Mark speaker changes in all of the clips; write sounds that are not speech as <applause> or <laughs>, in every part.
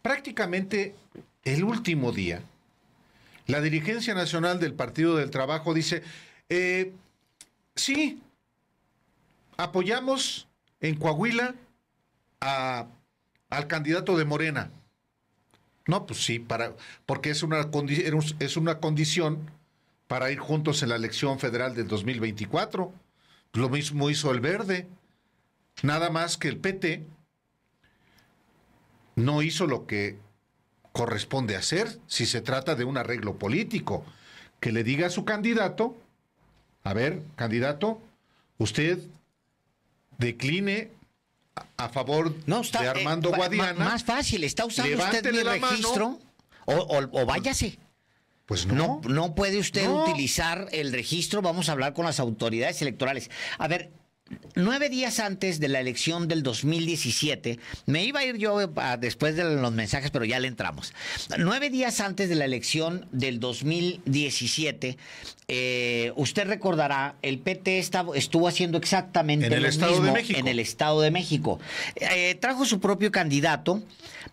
Speaker 1: Prácticamente el último día, la dirigencia nacional del Partido del Trabajo dice, eh, sí, apoyamos en Coahuila al candidato de Morena. No, pues sí, para, porque es una, es una condición para ir juntos en la elección federal del 2024. Lo mismo hizo el verde. Nada más que el PT no hizo lo que corresponde hacer si se trata de un arreglo político, que le diga a su candidato, a ver, candidato, usted decline a favor no, de eh, Armando Guadiana. Más
Speaker 2: fácil, está usando usted mi registro o, váyase. Pues no. No, puede usted utilizar el registro, vamos a hablar con las autoridades electorales. A ver, nueve días antes de la elección del 2017, me iba a ir yo después de los mensajes, pero ya le entramos. Nueve días antes de la elección del 2017, eh, usted recordará, el PT estaba, estuvo haciendo exactamente el lo Estado mismo en el Estado de México. Eh, trajo su propio candidato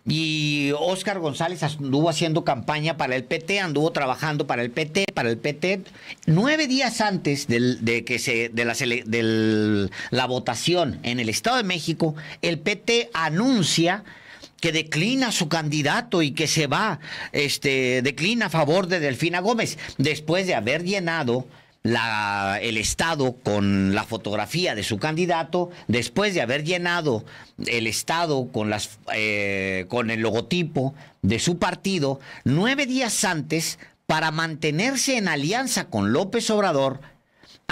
Speaker 2: y Óscar González anduvo haciendo campaña para el PT, anduvo trabajando para el PT, para el PT. Nueve días antes de que se, de del la votación en el Estado de México, el PT anuncia que declina su candidato y que se va, este, declina a favor de Delfina Gómez, después de haber llenado el Estado con la fotografía de su candidato, después de haber llenado el Estado con, las, eh, con el logotipo de su partido, nueve días antes, para mantenerse en alianza con López Obrador,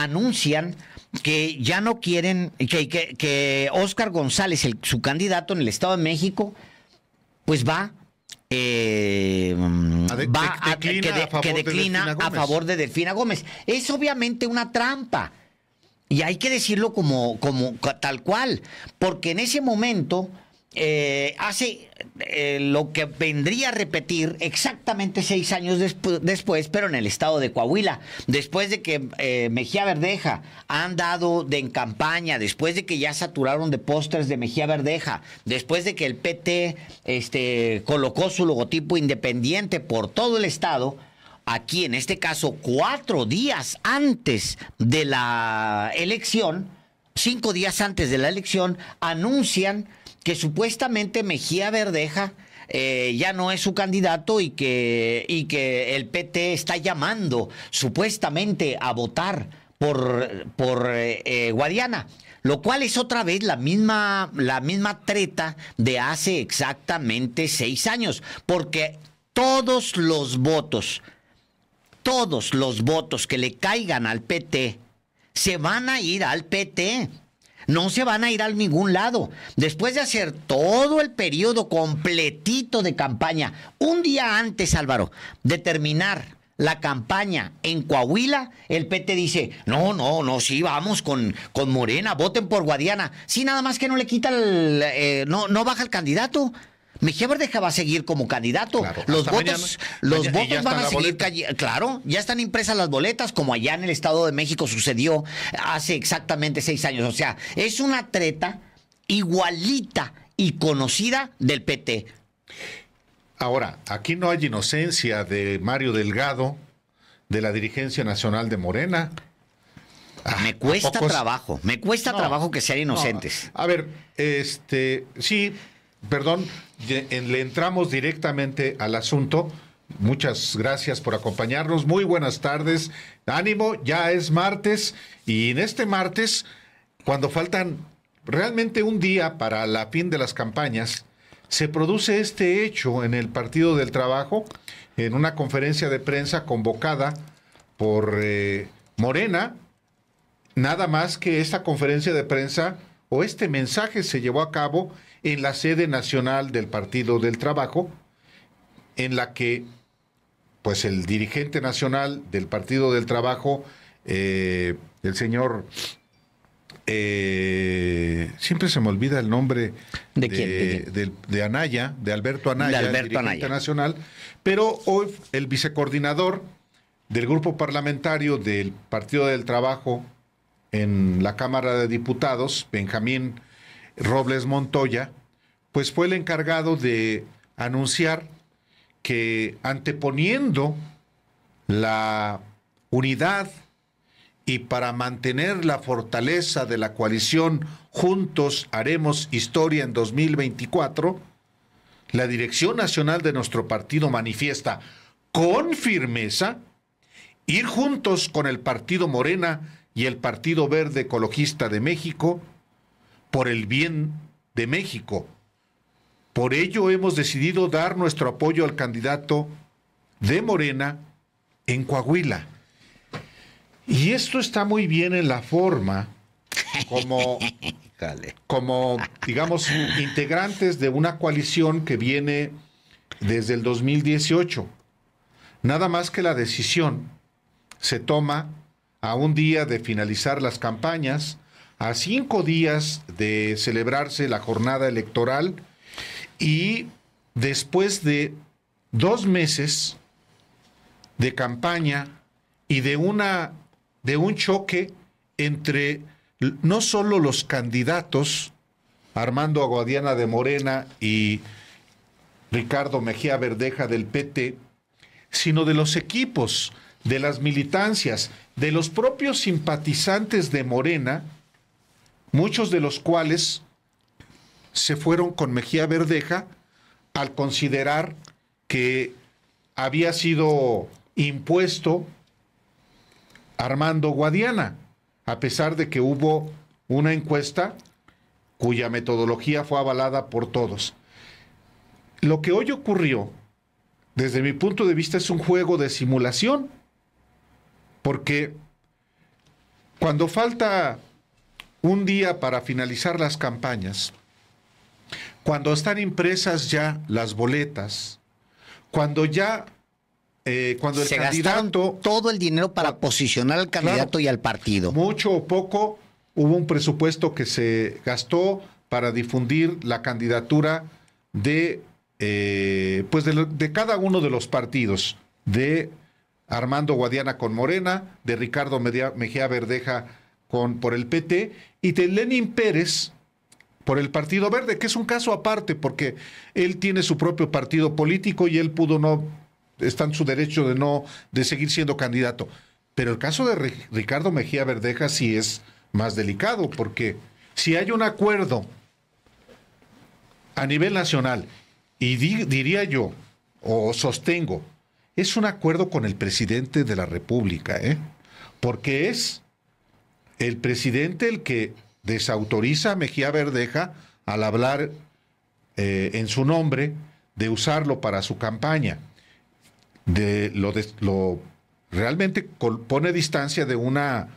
Speaker 2: anuncian que ya no quieren, que, que, Oscar González, su candidato en el Estado de México, pues va eh, a va a, que, declina a favor de Delfina Gómez. Es obviamente una trampa. Y hay que decirlo como, como tal cual. Porque en ese momento hace eh, ah, eh, lo que vendría a repetir exactamente seis años después, pero en el estado de Coahuila, después de que eh, Mejía Verdeja han dado de en campaña, después de que ya saturaron de pósters de Mejía Verdeja, después de que el PT este, colocó su logotipo independiente por todo el estado, aquí en este caso cuatro días antes de la elección, cinco días antes de la elección, anuncian que supuestamente Mejía Verdeja eh, ya no es su candidato y que, y que el PT está llamando supuestamente a votar por, por eh, eh, Guadiana. Lo cual es otra vez la misma, la misma treta de hace exactamente seis años, porque todos los votos, todos los votos que le caigan al PT, se van a ir al PT no se van a ir a ningún lado. Después de hacer todo el periodo completito de campaña, un día antes, Álvaro, de terminar la campaña en Coahuila, el PT dice, no, no, no, sí, vamos con, con Morena, voten por Guadiana. Sí, nada más que no le quita el... Eh, no, no baja el candidato. Mejía Verdeja va a seguir como candidato. los votos, los votos van a seguir Claro, ya están impresas las boletas, como allá en el Estado de México sucedió hace exactamente seis años. O sea, es una treta igualita
Speaker 1: y conocida del PT. Ahora, aquí no hay inocencia de Mario Delgado, de la dirigencia nacional de Morena. me ah, cuesta trabajo, me cuesta trabajo que sean inocentes. A ver, este, sí, perdón, le entramos directamente al asunto. Muchas gracias por acompañarnos. Muy buenas tardes. Ánimo, ya es martes y en este martes, cuando faltan realmente un día para la fin de las campañas, se produce este hecho en el Partido del Trabajo, en una conferencia de prensa convocada por eh, Morena. Nada más que esta conferencia de prensa o este mensaje se llevó a cabo en la sede nacional del Partido del Trabajo, en la que pues el dirigente nacional del Partido del Trabajo, eh, el señor eh, siempre se me olvida el nombre de, de, Anaya, de Alberto Anaya, dirigente nacional, pero hoy el vicecoordinador del grupo parlamentario del Partido del Trabajo en la Cámara de Diputados, Benjamín Robles Montoya, pues fue el encargado de anunciar que anteponiendo la unidad y para mantener la fortaleza de la coalición Juntos Haremos Historia en 2024, la Dirección Nacional de nuestro partido manifiesta con firmeza ir juntos con el Partido Morena y el Partido Verde Ecologista de México por el bien de México. Por ello hemos decidido dar nuestro apoyo al candidato de Morena en Coahuila. Y esto está muy bien en la forma como, <laughs> como digamos, integrantes de una coalición que viene desde el 2018. Nada más que la decisión se toma a un día de finalizar las campañas, a cinco días de celebrarse la jornada electoral y después de dos meses de campaña y de una de un choque entre no solo los candidatos Armando Aguadiana de Morena y Ricardo Mejía Verdeja del PT, sino de los equipos, de las militancias, de los propios simpatizantes de Morena, muchos de los cuales se fueron con Mejía Verdeja al considerar que había sido impuesto Armando Guadiana, a pesar de que hubo una encuesta cuya metodología fue avalada por todos. Lo que hoy ocurrió, desde mi punto de vista, es un juego de simulación, porque cuando falta un día para finalizar las campañas, cuando están impresas ya las boletas, cuando ya eh, cuando el Se candidato todo el dinero para posicionar al candidato y al partido. Mucho o poco hubo un presupuesto que se gastó para difundir la candidatura de eh, pues de, cada uno de los partidos de Armando Guadiana con Morena, de Ricardo Mejía Verdeja con, por el PT y de Lenin Pérez por el Partido Verde, que es un caso aparte porque él tiene su propio partido político y él pudo no, está en su derecho de no, de seguir siendo candidato. Pero el caso de Ricardo Mejía Verdeja sí es más delicado porque si hay un acuerdo a nivel nacional y diría yo, o sostengo, es un acuerdo con el presidente de la República, ¿eh? porque es el presidente el que desautoriza a Mejía Verdeja al hablar eh, en su nombre, de usarlo para su campaña. De, lo, realmente pone distancia de una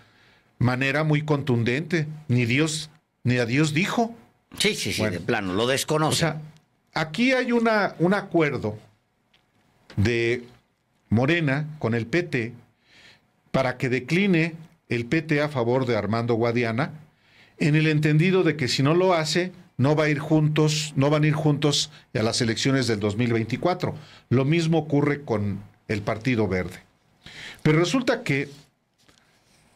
Speaker 1: manera muy contundente. Ni Dios, ni a Dios dijo. Sí, sí, sí, de plano, lo desconoce. O sea, aquí hay una, un acuerdo de Morena con el PT para que decline el PTA a favor de Armando Guadiana, en el entendido de que si no lo hace, no va a ir juntos, no van a ir juntos a las elecciones del 2024. Lo mismo ocurre con el Partido Verde. Pero resulta que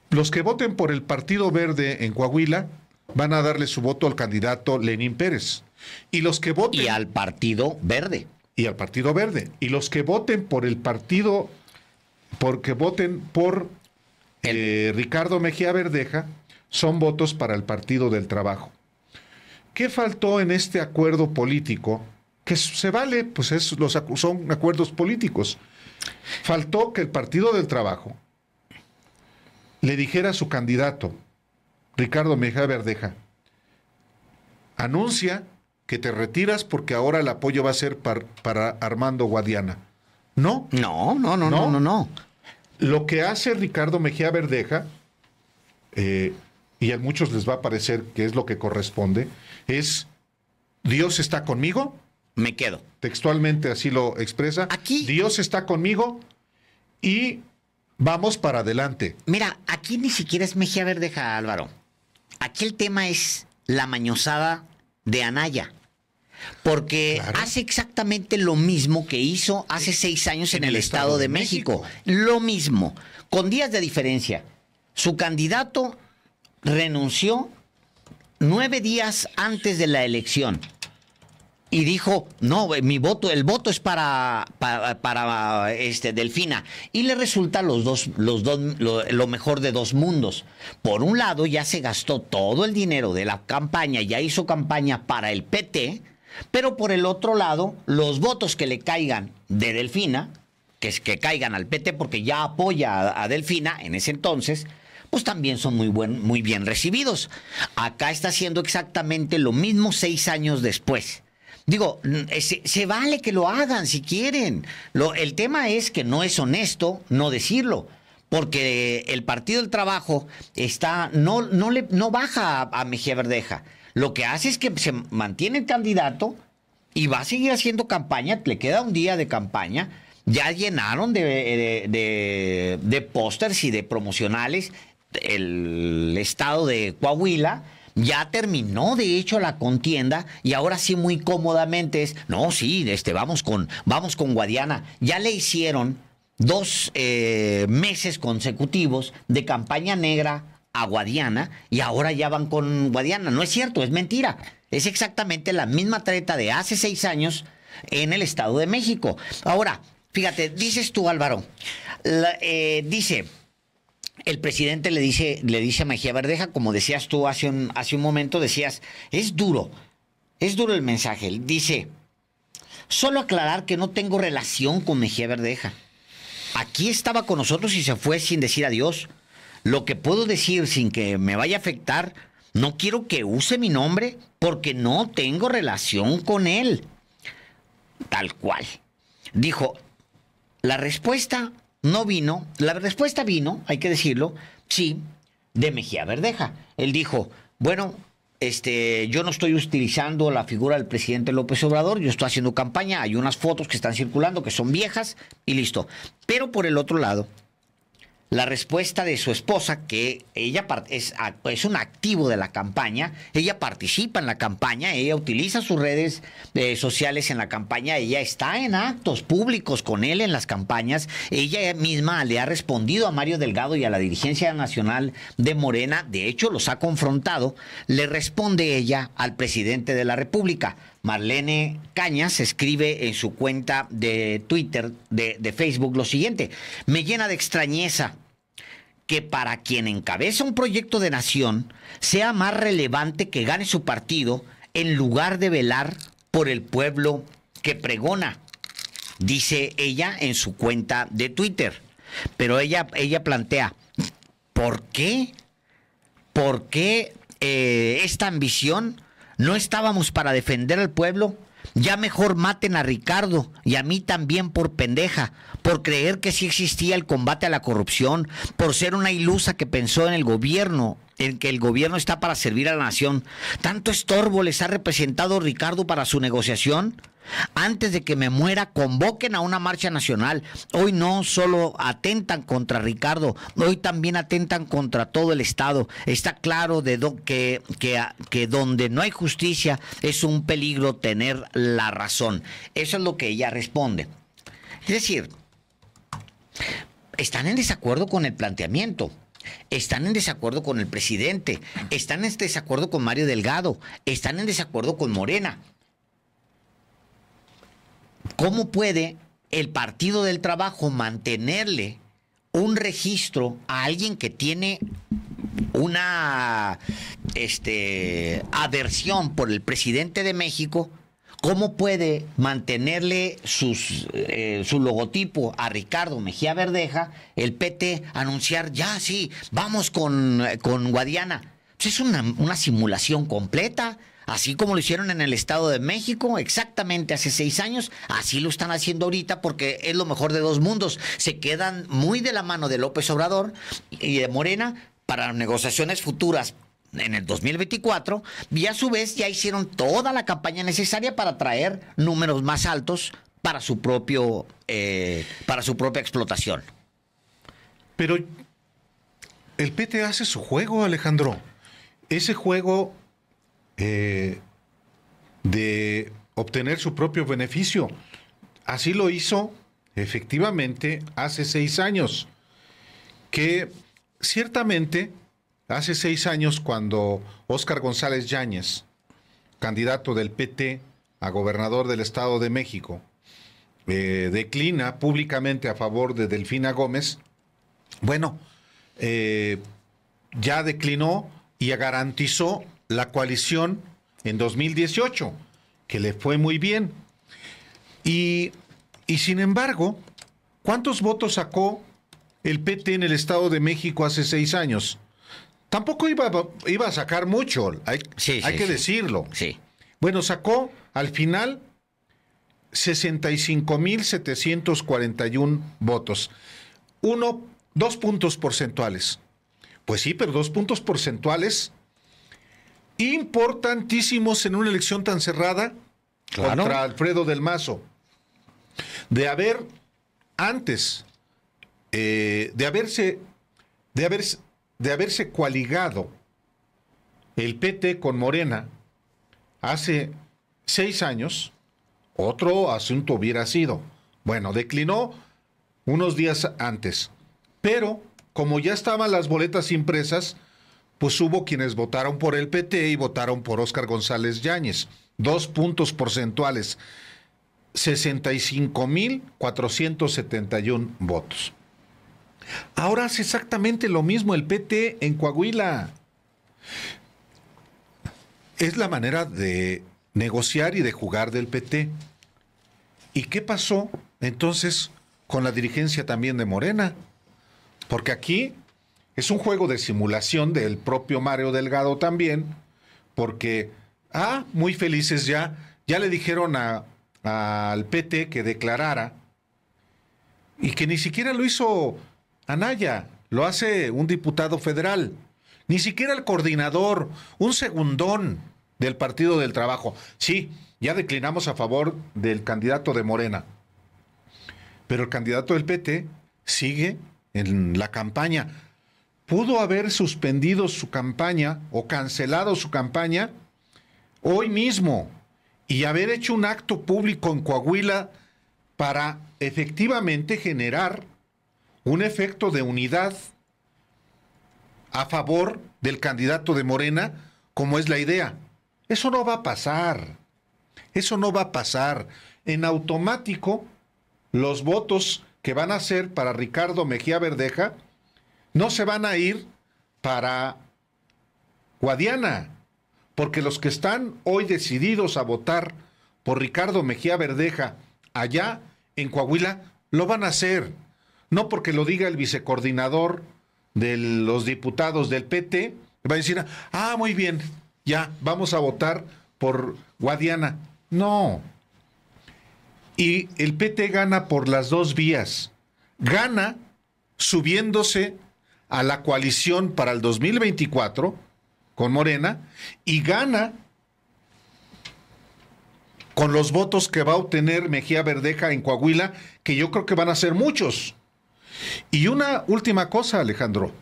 Speaker 1: los que voten por el Partido Verde en Coahuila van a darle su voto al candidato Lenín Pérez. Y los que voten. Y al Partido Verde. Y al Partido Verde. Y los que voten por el partido, porque voten por eh, Ricardo Mejía Verdeja son votos para el Partido del Trabajo. ¿Qué faltó en este acuerdo político? Que se vale, pues es, los, son acuerdos políticos. Faltó que el Partido del Trabajo le dijera a su candidato, Ricardo Mejía Verdeja, anuncia que te retiras porque ahora el apoyo va a ser para Armando Guadiana. ¿No? no, no, no, no, no. no. Lo que hace Ricardo Mejía Verdeja, eh, y a muchos les va a parecer que es lo que corresponde, es Dios está conmigo. Me quedo. Textualmente así lo expresa. Aquí. Dios está conmigo y vamos para adelante. Mira, aquí ni siquiera es Mejía Verdeja, Álvaro. Aquí el tema es
Speaker 2: la mañosada de Anaya porque hace exactamente lo mismo que hizo hace eh, seis años en, el, Estado, de, México. Lo mismo, con días de diferencia. Su candidato renunció nueve días antes de la elección y dijo, no, eh, mi voto, el voto es para, para, este, Delfina. Y le resulta los dos, los dos, lo, mejor de dos mundos. Por un lado, ya se gastó todo el dinero de la campaña, ya hizo campaña para el PT, pero por el otro lado, los votos que le caigan de Delfina, que, es que caigan al PT porque ya apoya a, Delfina en ese entonces, pues también son muy, buen, muy bien recibidos. Acá está haciendo exactamente lo mismo seis años después. Digo, eh, se, vale que lo hagan si quieren. Lo, el tema es que no es honesto no decirlo porque el Partido del Trabajo está, no, no, le, no baja a, a, Mejía Verdeja. Lo que hace es que se mantiene el candidato y va a seguir haciendo campaña, le queda un día de campaña. Ya llenaron de, pósters y de promocionales el estado de Coahuila. Ya terminó, de hecho, la contienda y ahora sí muy cómodamente es, no, sí, este, vamos con, vamos con Guadiana. Ya le hicieron dos eh, meses consecutivos de campaña negra a Guadiana y ahora ya van con Guadiana. No es cierto, es mentira. Es exactamente la misma treta de hace seis años en el Estado de México. Ahora, fíjate, dices tú, Álvaro, eh, dice, el presidente le dice, le dice a Mejía Verdeja, como decías tú hace un, hace un momento, decías, es duro, es duro el mensaje. Dice, solo aclarar que no tengo relación con Mejía Verdeja. Aquí estaba con nosotros y se fue sin decir adiós. Lo que puedo decir sin que me vaya a afectar, no quiero que use mi nombre porque no tengo relación con él. Tal cual. Dijo, la respuesta no vino, la respuesta vino, hay que decirlo, sí, de Mejía Verdeja. Él dijo, bueno, este, yo no estoy utilizando la figura del presidente López Obrador, yo estoy haciendo campaña, hay unas fotos que están circulando que son viejas y listo. Pero por el otro lado, la respuesta de su esposa, que ella es, es, un activo de la campaña, ella participa en la campaña, ella utiliza sus redes eh, sociales en la campaña, ella está en actos públicos con él en las campañas, ella misma le ha respondido a Mario Delgado y a la dirigencia nacional de Morena, de hecho los ha confrontado, le responde ella al presidente de la República. Marlene Cañas escribe en su cuenta de Twitter, de, Facebook, lo siguiente. Me llena de extrañeza que para quien encabeza un proyecto de nación sea más relevante que gane su partido en lugar de velar por el pueblo que pregona, dice ella en su cuenta de Twitter. Pero ella, ella plantea, ¿por qué? ¿Por qué eh, esta ambición no estábamos para defender al pueblo, ya mejor maten a Ricardo y a mí también por pendeja, por creer que sí existía el combate a la corrupción, por ser una ilusa que pensó en el gobierno, en que el gobierno está para servir a la nación. Tanto estorbo les ha representado Ricardo para su negociación. Antes de que me muera, convoquen a una marcha nacional. Hoy no solo atentan contra Ricardo, hoy también atentan contra todo el Estado. Está claro de que donde no hay justicia es un peligro tener la razón. Eso es lo que ella responde. Es decir, están en desacuerdo con el planteamiento. Están en desacuerdo con el presidente, están en desacuerdo con Mario Delgado, están en desacuerdo con Morena, ¿Cómo puede el Partido del Trabajo mantenerle un registro a alguien que tiene una este, aversión por el presidente de México, ¿cómo puede mantenerle eh, su logotipo a Ricardo Mejía Verdeja, el PT, anunciar, ya sí, vamos con, con Guadiana? Pues es una, una simulación completa. Así como lo hicieron en el Estado de México, exactamente hace seis años, así lo están haciendo ahorita porque es lo mejor de dos mundos. Se quedan muy de la mano de López Obrador y de Morena para negociaciones futuras en el 2024 y a su vez ya hicieron toda la campaña necesaria para traer números más altos para su propio eh, para su propia explotación.
Speaker 1: Pero el PT hace su juego, Alejandro. Ese juego eh, de obtener su propio beneficio. Así lo hizo efectivamente hace seis años, que ciertamente hace seis años cuando Óscar González Yáñez, candidato del PT a gobernador del Estado de México, eh, declina públicamente a favor de Delfina Gómez, bueno, eh, ya declinó y garantizó la coalición en 2018, que le fue muy bien. Y, sin embargo, ¿cuántos votos sacó el PT en el Estado de México hace seis años? Tampoco iba, iba a sacar mucho, hay, hay que que sí. decirlo. Bueno, sacó al final 65.741 votos. Uno, dos puntos porcentuales. Pues sí, pero dos puntos porcentuales importantísimos en una elección tan cerrada contra Alfredo del Mazo. De haber antes, eh, de haberse, de haberse, de haberse coaligado el PT con Morena hace seis años, otro asunto hubiera sido. Bueno, declinó unos días antes, pero como ya estaban las boletas impresas, pues hubo quienes votaron por el PT y votaron por Óscar González Yáñez. Dos puntos porcentuales, 65.471 votos. Ahora hace exactamente lo mismo el PT en Coahuila. Es la manera de negociar y de jugar del PT. ¿Y qué pasó entonces con la dirigencia también de Morena? Porque aquí es un juego de simulación del propio Mario Delgado también, porque, ah, muy felices ya, ya le dijeron a, al PT que declarara y que ni siquiera lo hizo Anaya, lo hace un diputado federal, ni siquiera el coordinador, un segundón del Partido del Trabajo. Sí, ya declinamos a favor del candidato de Morena, pero el candidato del PT sigue en la campaña pudo haber suspendido su campaña o cancelado su campaña hoy mismo y haber hecho un acto público en Coahuila para efectivamente generar un efecto de unidad a favor del candidato de Morena, como es la idea. Eso no va a pasar. Eso no va a pasar. En automático, los votos que van a ser para Ricardo Mejía Verdeja no se van a ir para Guadiana, porque los que están hoy decididos a votar por Ricardo Mejía Verdeja allá en Coahuila, lo van a hacer. No porque lo diga el vicecoordinador de los diputados del PT, va a decir, ah, muy bien, ya, vamos a votar por Guadiana. No. Y el PT gana por las dos vías. Gana subiéndose a la coalición para el 2024 con Morena y gana con los votos que va a obtener Mejía Verdeja en Coahuila, que yo creo que van a ser muchos. Y una última cosa, Alejandro.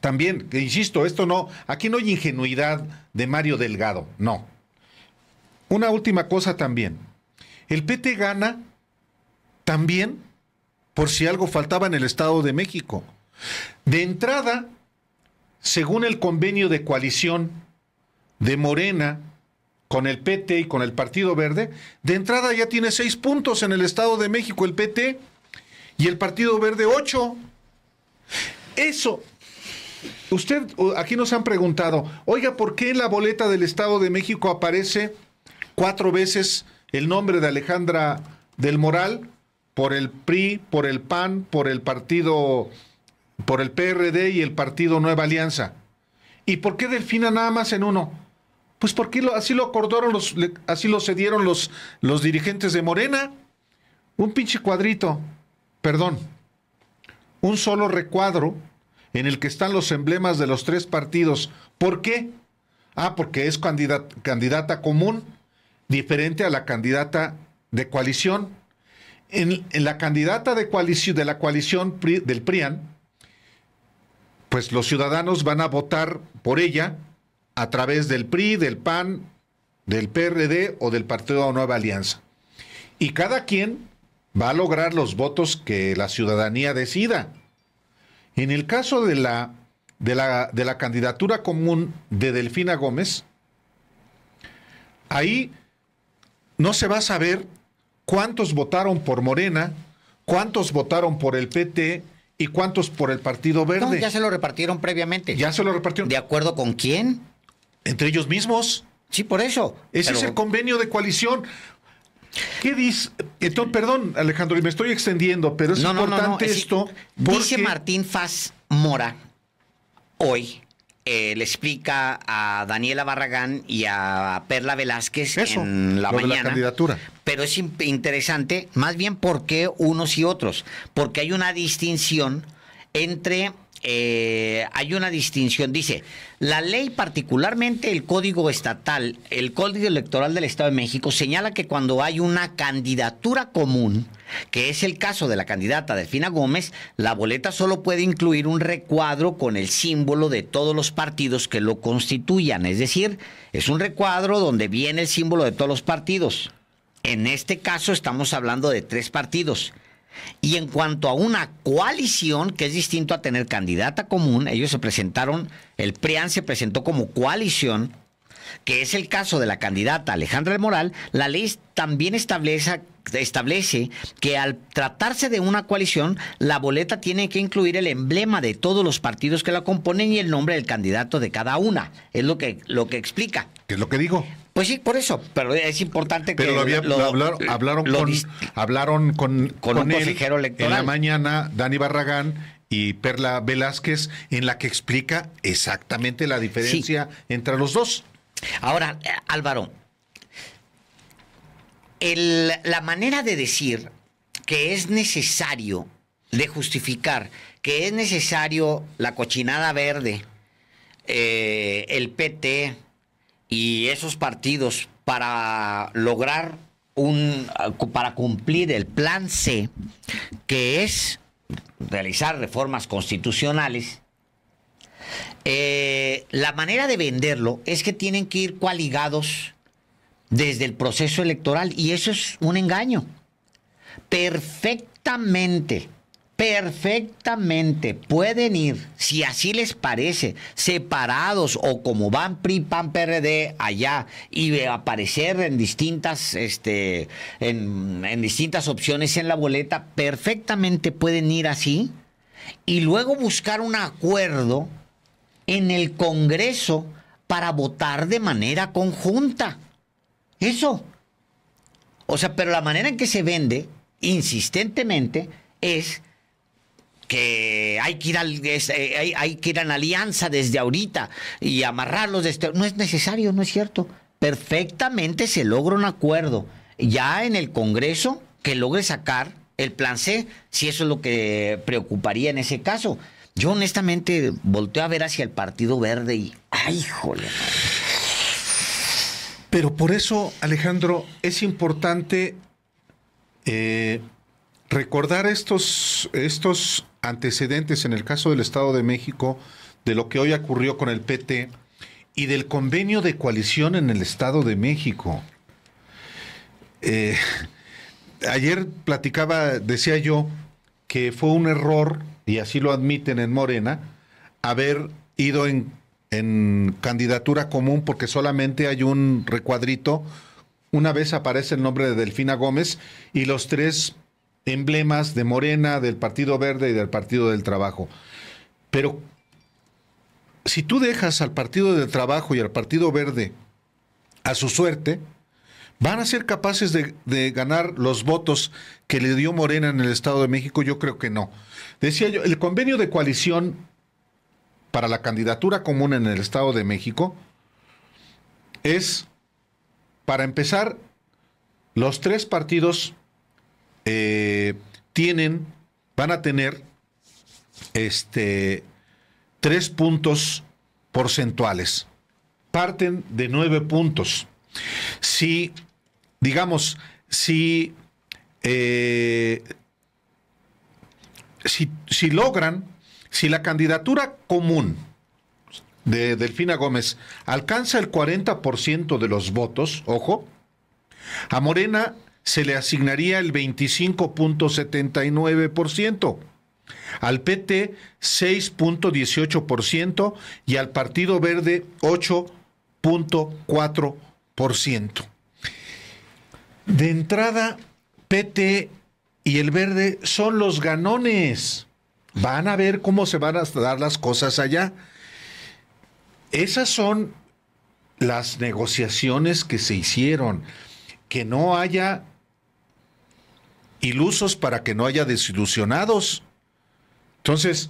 Speaker 1: También, insisto, esto no, aquí no hay ingenuidad de Mario Delgado, no. Una última cosa también. El PT gana también por si algo faltaba en el Estado de México. De entrada, según el convenio de coalición de Morena con el PT y con el Partido Verde, de entrada ya tiene seis puntos en el Estado de México el PT y el Partido Verde ocho. Eso, usted, aquí nos han preguntado, oiga, ¿por qué en la boleta del Estado de México aparece cuatro veces el nombre de Alejandra del Moral por el PRI, por el PAN, por el Partido por el PRD y el partido Nueva Alianza. ¿Y por qué Delfina nada más en uno? Pues porque así lo acordaron los, así lo cedieron los, los dirigentes de Morena. Un pinche cuadrito, perdón, un solo recuadro en el que están los emblemas de los tres partidos. ¿Por qué? Ah, porque es candidata común, diferente a la candidata de coalición. En, la candidata de, coalición, de la coalición del PRIAN, pues los ciudadanos van a votar por ella a través del PRI, del PAN, del PRD o del Partido de Nueva Alianza. Y cada quien va a lograr los votos que la ciudadanía decida. En el caso de la, de la, de la candidatura común de Delfina Gómez, ahí no se va a saber cuántos votaron por Morena, cuántos votaron por el PT ¿Y cuántos por el Partido Verde? ya se lo repartieron previamente. Ya se lo repartieron. ¿De acuerdo con quién? Entre ellos mismos. Sí, por eso. Ese es el convenio de coalición. ¿Qué dice? Entonces, perdón, Alejandro, y me estoy extendiendo, pero es importante esto. Dice Martín Faz Mora
Speaker 2: hoy eh, le explica a Daniela Barragán y a Perla Velázquez en la mañana. la candidatura. Pero es interesante, más bien, por qué unos y otros. Porque hay una distinción entre eh, hay una distinción. Dice, la ley, particularmente el Código Estatal, el Código Electoral del Estado de México, señala que cuando hay una candidatura común, que es el caso de la candidata Delfina Gómez, la boleta solo puede incluir un recuadro con el símbolo de todos los partidos que lo constituyan. Es decir, es un recuadro donde viene el símbolo de todos los partidos. En este caso estamos hablando de tres partidos. Y en cuanto a una coalición, que es distinto a tener candidata común, ellos se presentaron, el PRIAN se presentó como coalición, que es el caso de la candidata Alejandra de Moral, la ley también establece, establece que al tratarse de una coalición, la boleta tiene que incluir el emblema de todos los partidos que la componen y el nombre del candidato de cada una. Es lo que, lo que explica. ¿Qué es
Speaker 1: lo que digo? Pues sí, por eso, pero es importante que... lo había, hablaron, con, hablaron, con, con, él en la mañana, Dani Barragán y Perla Velázquez, en la que explica exactamente la diferencia entre los dos. Ahora, Álvaro, la manera de decir
Speaker 2: que es necesario, de justificar, que es necesario la cochinada verde, eh, el PT, y esos partidos para lograr un para cumplir el plan C, que es realizar reformas constitucionales, eh, la manera de venderlo es que tienen que ir coaligados desde el proceso electoral y eso es un engaño. Perfectamente perfectamente pueden ir, si así les parece, separados o como van PRI, PAN, PRD allá y aparecer en distintas, este, en, en distintas opciones en la boleta, perfectamente pueden ir así y luego buscar un acuerdo en el Congreso para votar de manera conjunta. Eso. O sea, pero la manera en que se vende insistentemente es que hay que ir al, eh, hay, que ir alianza desde ahorita y amarrarlos este, no es necesario, no es cierto. Perfectamente se logra un acuerdo ya en el Congreso que logre sacar el plan C, si eso es lo que preocuparía en ese caso. Yo honestamente volteo a ver hacia el Partido Verde y ay, jole!
Speaker 1: Pero por eso, Alejandro, es importante eh, recordar estos, estos antecedentes en el caso del Estado de México de lo que hoy ocurrió con el PT y del convenio de coalición en el Estado de México. Eh, ayer platicaba, decía yo, que fue un error, y así lo admiten en Morena, haber ido en, en candidatura común porque solamente hay un recuadrito. Una vez aparece el nombre de Delfina Gómez y los tres emblemas de Morena, del Partido Verde y del Partido del Trabajo. Pero si tú dejas al Partido del Trabajo y al Partido Verde a su suerte, van a ser capaces de, ganar los votos que le dio Morena en el Estado de México. Yo creo que no. Decía yo, el convenio de coalición para la candidatura común en el Estado de México es, para empezar, los tres partidos eh, tienen, van a tener este, tres puntos porcentuales. Parten de nueve puntos. Si, digamos, si, eh, si, si logran, si la candidatura común, de Delfina Gómez alcanza el 40% de los votos, ojo, a Morena se le asignaría el 25.79%, al PT 6.18% y al Partido Verde 8.4%. De entrada, PT y el Verde son los ganones. Van a ver cómo se van a dar las cosas allá. Esas son las negociaciones que se hicieron. Que no haya ilusos para que no haya desilusionados. Entonces,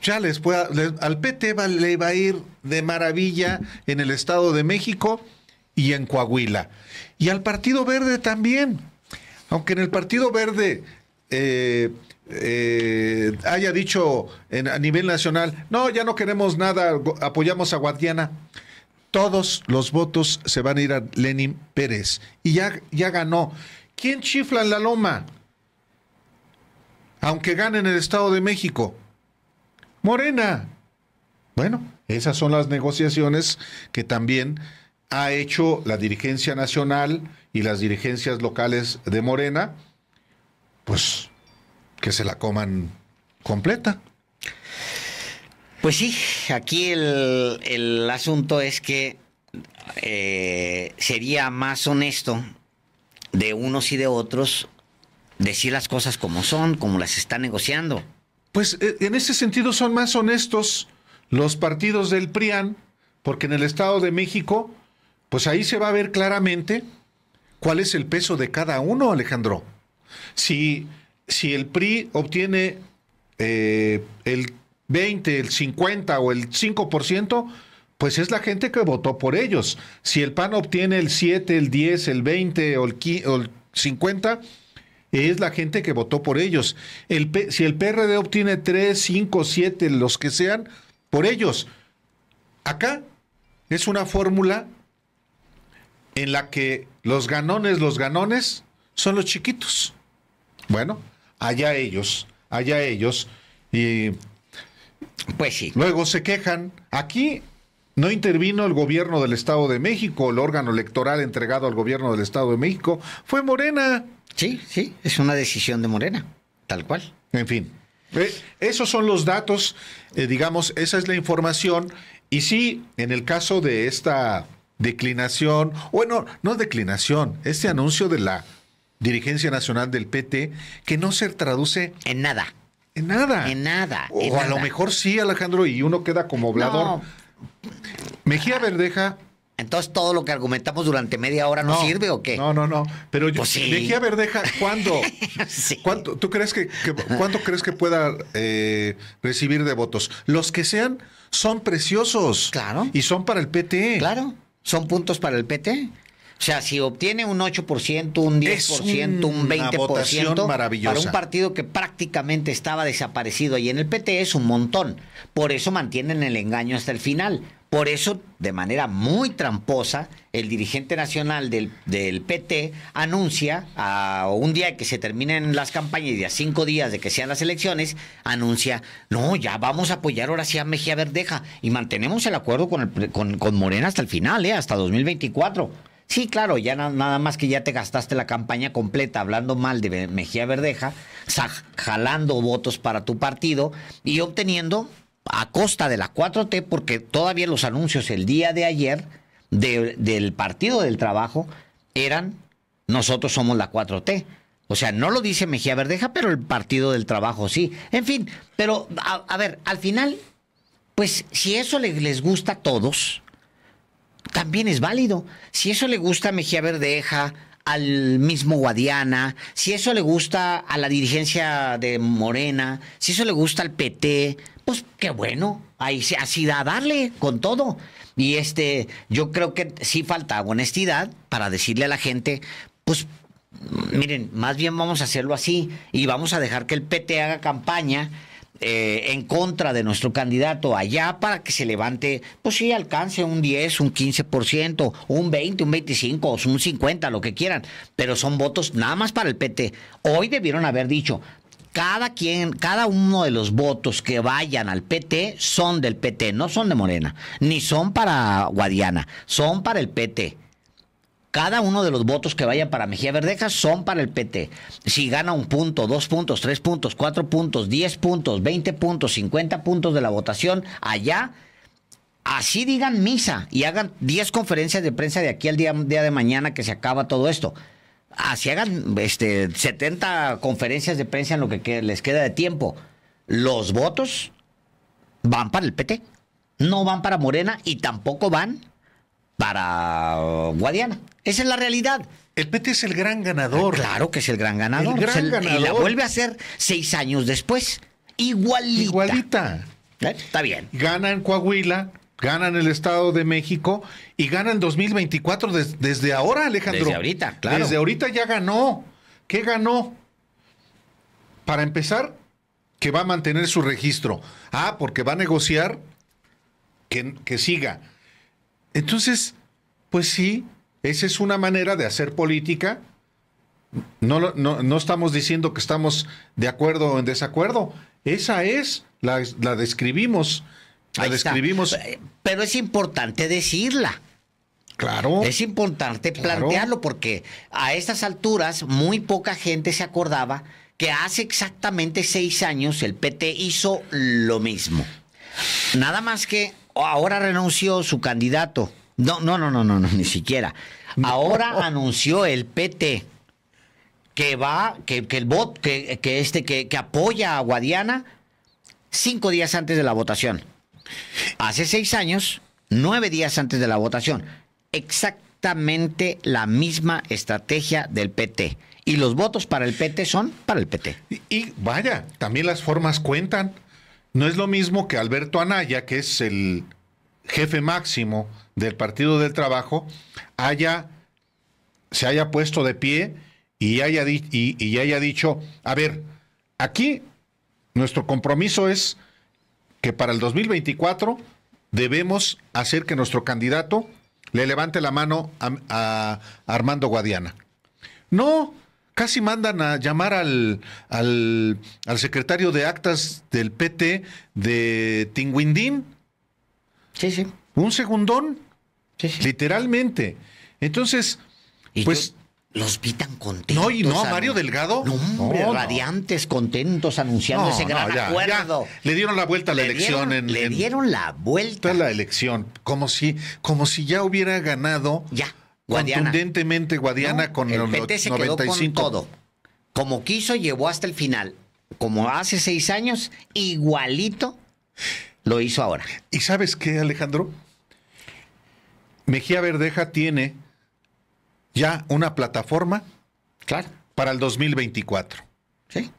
Speaker 1: ya les pueda, al PT le va a ir de maravilla en el Estado de México y en Coahuila. Y al Partido Verde también. Aunque en el Partido Verde eh, eh, haya dicho en, a nivel nacional, no, ya no queremos nada, apoyamos a Guadiana. Todos los votos se van a ir a Lenin Pérez. Y ya, ya ganó. ¿Quién chifla en la loma? Aunque gane en el Estado de México. Morena. Bueno, esas son las negociaciones que también ha hecho la dirigencia nacional y las dirigencias locales de Morena, pues que se la coman completa.
Speaker 2: Pues sí, aquí el, asunto es que eh, sería más honesto de unos y de otros decir las cosas como son, como las están negociando.
Speaker 1: Pues eh, en ese sentido son más honestos los partidos del PRIAN, porque en el Estado de México, pues ahí se va a ver claramente cuál es el peso de cada uno, Alejandro. Si, si el PRI obtiene eh, el 20, el 50 o el 5%, pues es la gente que votó por ellos. Si el PAN obtiene el 7, el 10, el 20 o el, 50, es la gente que votó por ellos. si el PRD obtiene 3, 5, 7, los que sean, por ellos. Acá es una fórmula en la que los ganones, los ganones son los chiquitos. Bueno, allá ellos, allá ellos. Y pues sí. Luego se quejan. Aquí no intervino el gobierno del Estado de México, el órgano electoral entregado al gobierno del Estado de México, fue Morena. Sí, sí, es una decisión de Morena, tal cual. En fin, eh, esos son los datos, eh, digamos, esa es la información. Y sí, en el caso de esta declinación, bueno, no declinación, este anuncio de la dirigencia nacional del PT, que no se traduce en nada. En nada. En nada. O a lo mejor sí, Alejandro, y uno queda como hablador. Mejía Verdeja. Entonces todo lo que argumentamos durante media hora no, sirve o qué? No, no, no. Pero yo, pues Mejía Verdeja, ¿cuándo? <laughs> ¿cuánto, ¿Tú crees que, crees que pueda eh, recibir de votos? Los que sean son preciosos. Claro. Y son para el PT. Claro.
Speaker 2: Son puntos para el PT. O sea, si obtiene un 8%, un 10%, un, 20%, para un partido que prácticamente estaba desaparecido ahí en el PT es un montón. Por eso mantienen el engaño hasta el final. Por eso, de manera muy tramposa, el dirigente nacional del, del, PT anuncia, a un día que se terminen las campañas y a cinco días de que sean las elecciones, anuncia, no, ya vamos a apoyar ahora sí a Mejía Verdeja y mantenemos el acuerdo con, con, con Morena hasta el final, ¿eh? hasta 2024. Sí, claro, ya nada más que ya te gastaste la campaña completa hablando mal de Mejía Verdeja, jalando votos para tu partido y obteniendo a costa de la 4T, porque todavía los anuncios el día de ayer del Partido del Trabajo eran nosotros somos la 4T. O sea, no lo dice Mejía Verdeja, pero el Partido del Trabajo sí. En fin, pero a, ver, al final, pues si eso les gusta a todos, también es válido. Si eso le gusta a Mejía Verdeja, al mismo Guadiana, si eso le gusta a la dirigencia de Morena, si eso le gusta al PT, pues qué bueno, ahí así da darle con todo. Y este, yo creo que sí falta honestidad para decirle a la gente, pues miren, más bien vamos a hacerlo así y vamos a dejar que el PT haga campaña eh, en contra de nuestro candidato allá para que se levante, pues sí, alcance un 10, un 15%, un 20, un 25, un 50, lo que quieran, pero son votos nada más para el PT. Hoy debieron haber dicho, cada quien, cada uno de los votos que vayan al PT son del PT, no son de Morena, ni son para Guadiana, son para el PT. Cada uno de los votos que vayan para Mejía Verdeja son para el PT. Si gana un punto, dos puntos, tres puntos, cuatro puntos, diez puntos, veinte puntos, cincuenta puntos de la votación, allá así digan misa y hagan diez conferencias de prensa de aquí al día, de mañana que se acaba todo esto. Así hagan este, 70 conferencias de prensa en lo que les queda de tiempo. Los votos van para el PT, no van para Morena y tampoco van para Guadiana. Esa es la realidad. El PT es el gran ganador. Ah, claro que es el gran
Speaker 1: ganador. El gran ganador. Y la vuelve a hacer seis años después. Igualita. Igualita. ¿Eh? Está bien. Gana en Coahuila, gana en el Estado de México y gana en 2024 desde ahora, Alejandro. Desde ahorita, claro. Desde ahorita ya ganó. ¿Qué ganó? Para empezar, que va a mantener su registro. Ah, porque va a negociar que, que siga. Entonces, pues sí, esa es una manera de hacer política. No, no, no estamos diciendo que estamos de acuerdo o en desacuerdo. Esa es, la, describimos. La eh, Pero es importante decirla.
Speaker 2: Claro. Es importante plantearlo porque a estas alturas muy poca gente se acordaba que hace exactamente seis años el PT hizo lo mismo. Nada más que ahora renunció su candidato, no, no, no, no, no, ni siquiera. Ahora <laughs> anunció el PT que va, que, el bot, que, este, que, apoya a Guadiana cinco días antes de la votación. Hace seis años, nueve días antes de la votación. Exactamente la misma estrategia del PT. Y los votos para
Speaker 1: el PT son para el PT. y, vaya, también las formas cuentan. No es lo mismo que Alberto Anaya, que es el jefe máximo del Partido del Trabajo haya, se haya puesto de pie y haya, y, y haya dicho, a ver, aquí nuestro compromiso es que para el 2024 debemos hacer que nuestro candidato le levante la mano a, Armando Guadiana. No, casi mandan a llamar al, al, al secretario de actas del PT de Tinguindín Sí, sí. Un segundón. Sí, Literalmente. Entonces, pues. Los vi tan contentos. No, y no, Mario Delgado. No, radiantes, contentos, anunciando ese gran acuerdo. Le dieron la vuelta a la elección. le dieron la vuelta. a la elección. Como si, como si ya hubiera ganado. Ya. Guadiana. Contundentemente Guadiana con el 95. todo.
Speaker 2: Como quiso, llevó hasta el final. Como hace seis años, igualito
Speaker 1: lo hizo ahora. ¿Y sabes qué, Alejandro? Mejía Verdeja tiene ya una plataforma para el 2024. Sí.